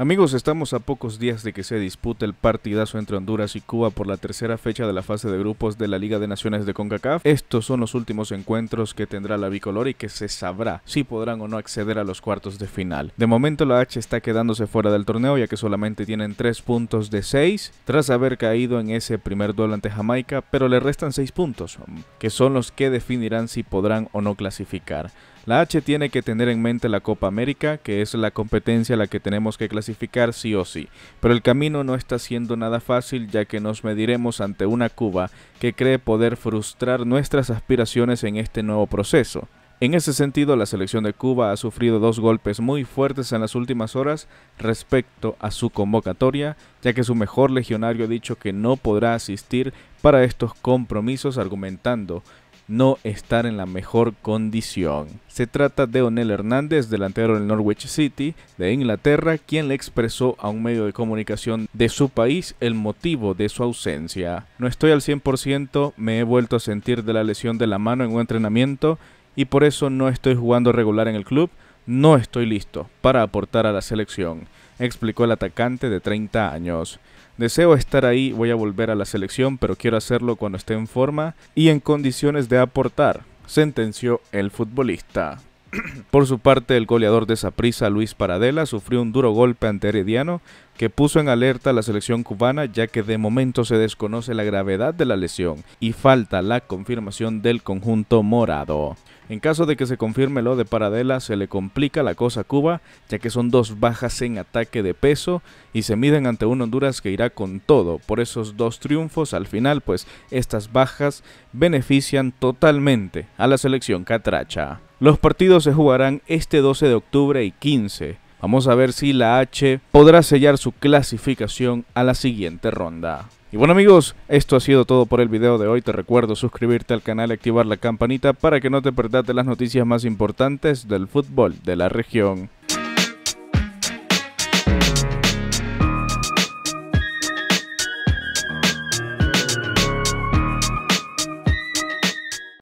Amigos, estamos a pocos días de que se dispute el partidazo entre Honduras y Cuba por la tercera fecha de la fase de grupos de la Liga de Naciones de CONCACAF. Estos son los últimos encuentros que tendrá la bicolor y que se sabrá si podrán o no acceder a los cuartos de final. De momento la H está quedándose fuera del torneo ya que solamente tienen 3 puntos de 6 tras haber caído en ese primer duelo ante Jamaica, pero le restan 6 puntos, que son los que definirán si podrán o no clasificar. La H tiene que tener en mente la Copa América, que es la competencia a la que tenemos que clasificar sí o sí. Pero el camino no está siendo nada fácil ya que nos mediremos ante una Cuba que cree poder frustrar nuestras aspiraciones en este nuevo proceso. En ese sentido, la selección de Cuba ha sufrido dos golpes muy fuertes en las últimas horas respecto a su convocatoria, ya que su mejor legionario ha dicho que no podrá asistir para estos compromisos argumentando no estar en la mejor condición. Se trata de Onel Hernández, delantero del Norwich City de Inglaterra, quien le expresó a un medio de comunicación de su país el motivo de su ausencia. No estoy al 100%, me he vuelto a sentir de la lesión de la mano en un entrenamiento y por eso no estoy jugando regular en el club no estoy listo para aportar a la selección, explicó el atacante de 30 años. Deseo estar ahí, voy a volver a la selección, pero quiero hacerlo cuando esté en forma y en condiciones de aportar, sentenció el futbolista. Por su parte, el goleador de prisa, Luis Paradela, sufrió un duro golpe ante Herediano que puso en alerta a la selección cubana ya que de momento se desconoce la gravedad de la lesión y falta la confirmación del conjunto morado. En caso de que se confirme lo de Paradela, se le complica la cosa a Cuba, ya que son dos bajas en ataque de peso y se miden ante un Honduras que irá con todo. Por esos dos triunfos, al final, pues estas bajas benefician totalmente a la selección catracha. Los partidos se jugarán este 12 de octubre y 15. Vamos a ver si la H podrá sellar su clasificación a la siguiente ronda. Y bueno amigos, esto ha sido todo por el video de hoy. Te recuerdo suscribirte al canal y activar la campanita para que no te perdas de las noticias más importantes del fútbol de la región.